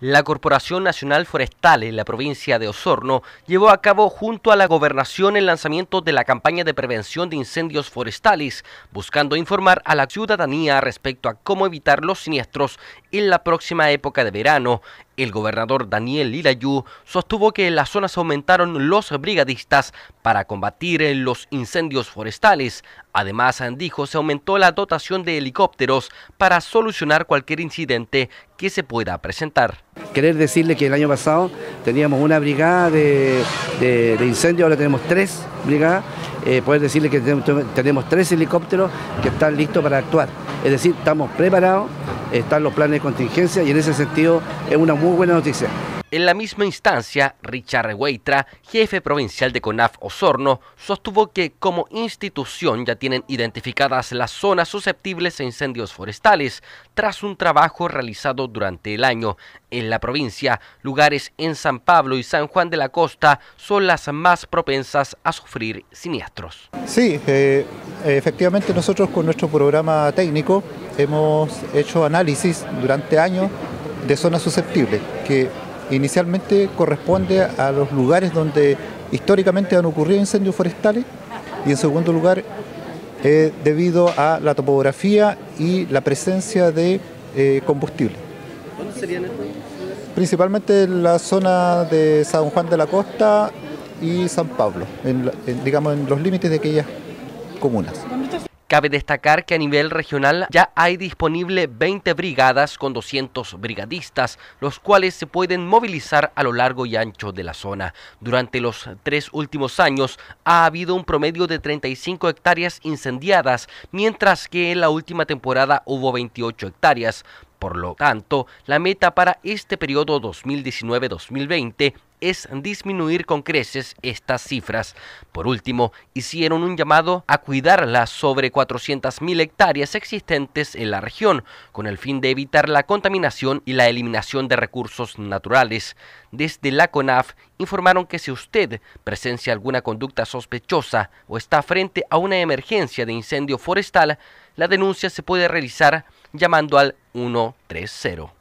La Corporación Nacional Forestal en la provincia de Osorno llevó a cabo junto a la gobernación el lanzamiento de la campaña de prevención de incendios forestales, buscando informar a la ciudadanía respecto a cómo evitar los siniestros en la próxima época de verano. El gobernador Daniel Lilayú sostuvo que en las zonas aumentaron los brigadistas para combatir los incendios forestales. Además, dijo, se aumentó la dotación de helicópteros para solucionar cualquier incidente que se pueda presentar. Querer decirle que el año pasado teníamos una brigada de, incendios, ahora tenemos tres brigadas. Eh, poder decirle que tenemos tres helicópteros que están listos para actuar. Es decir, estamos preparados están los planes de contingencia y en ese sentido es una muy buena noticia. En la misma instancia, Richard Weitra, jefe provincial de CONAF Osorno, sostuvo que como institución ya tienen identificadas las zonas susceptibles a incendios forestales, tras un trabajo realizado durante el año. En la provincia, lugares en San Pablo y San Juan de la Costa son las más propensas a sufrir siniestros. Sí, eh, efectivamente nosotros con nuestro programa técnico hemos hecho análisis durante años de zonas susceptibles, que inicialmente corresponde a los lugares donde históricamente han ocurrido incendios forestales y en segundo lugar eh, debido a la topografía y la presencia de eh, combustible. ¿Dónde serían estos? Principalmente en la zona de San Juan de la Costa y San Pablo, digamos en los límites de aquellas comunas. Cabe destacar que a nivel regional ya hay disponible 20 brigadas con 200 brigadistas, los cuales se pueden movilizar a lo largo y ancho de la zona. Durante los tres últimos años ha habido un promedio de 35 hectáreas incendiadas, mientras que en la última temporada hubo 28 hectáreas. Por lo tanto, la meta para este periodo 2019-2020 es disminuir con creces estas cifras. Por último, hicieron un llamado a cuidar las sobre 400.000 hectáreas existentes en la región, con el fin de evitar la contaminación y la eliminación de recursos naturales. Desde la CONAF informaron que si usted presencia alguna conducta sospechosa o está frente a una emergencia de incendio forestal, la denuncia se puede realizar llamando al 130.